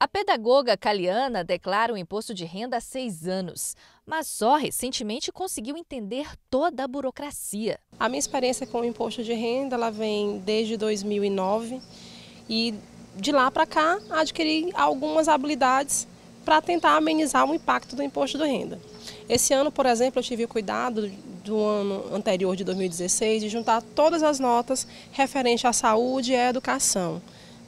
A pedagoga caliana declara o imposto de renda há seis anos, mas só recentemente conseguiu entender toda a burocracia. A minha experiência com o imposto de renda ela vem desde 2009 e de lá para cá adquiri algumas habilidades para tentar amenizar o impacto do imposto de renda. Esse ano, por exemplo, eu tive o cuidado do ano anterior de 2016 de juntar todas as notas referentes à saúde e à educação.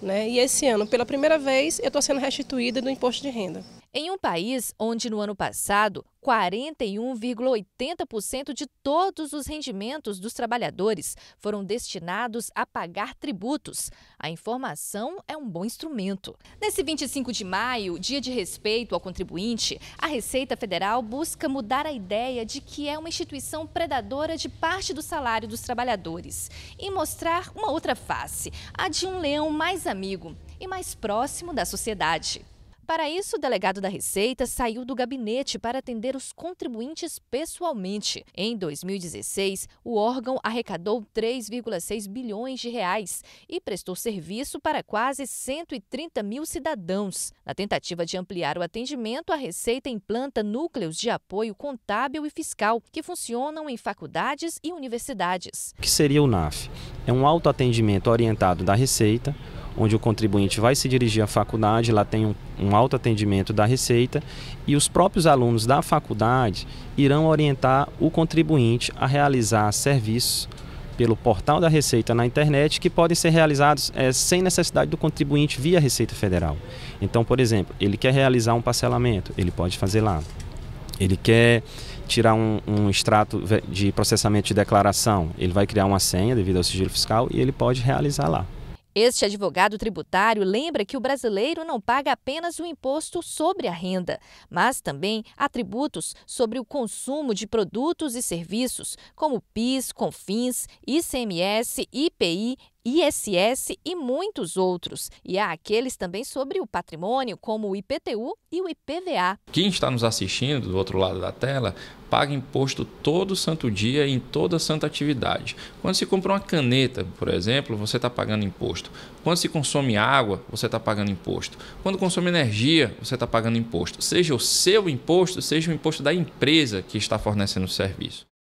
Né? E esse ano, pela primeira vez, eu estou sendo restituída do imposto de renda. Em um país onde no ano passado 41,80% de todos os rendimentos dos trabalhadores foram destinados a pagar tributos. A informação é um bom instrumento. Nesse 25 de maio, dia de respeito ao contribuinte, a Receita Federal busca mudar a ideia de que é uma instituição predadora de parte do salário dos trabalhadores e mostrar uma outra face, a de um leão mais amigo e mais próximo da sociedade. Para isso, o delegado da Receita saiu do gabinete para atender os contribuintes pessoalmente. Em 2016, o órgão arrecadou 3,6 bilhões de reais e prestou serviço para quase 130 mil cidadãos. Na tentativa de ampliar o atendimento, a Receita implanta núcleos de apoio contábil e fiscal que funcionam em faculdades e universidades. O que seria o NAF? É um autoatendimento orientado da Receita onde o contribuinte vai se dirigir à faculdade, lá tem um, um alto atendimento da Receita e os próprios alunos da faculdade irão orientar o contribuinte a realizar serviços pelo portal da Receita na internet que podem ser realizados é, sem necessidade do contribuinte via Receita Federal. Então, por exemplo, ele quer realizar um parcelamento, ele pode fazer lá. Ele quer tirar um, um, extrato de processamento de declaração, ele vai criar uma senha devido ao sigilo fiscal e ele pode realizar lá. Este advogado tributário lembra que o brasileiro não paga apenas o imposto sobre a renda, mas também há tributos sobre o consumo de produtos e serviços, como PIS, CONFINS, ICMS, IPI, ISS e muitos outros. E há aqueles também sobre o patrimônio, como o IPTU e o IPVA. Quem está nos assistindo do outro lado da tela paga imposto todo santo dia em toda santa atividade. Quando se compra uma caneta, por exemplo, você está pagando imposto. Quando se consome água, você está pagando imposto. Quando consome energia, você está pagando imposto. Seja o seu imposto, seja o imposto da empresa que está fornecendo o serviço.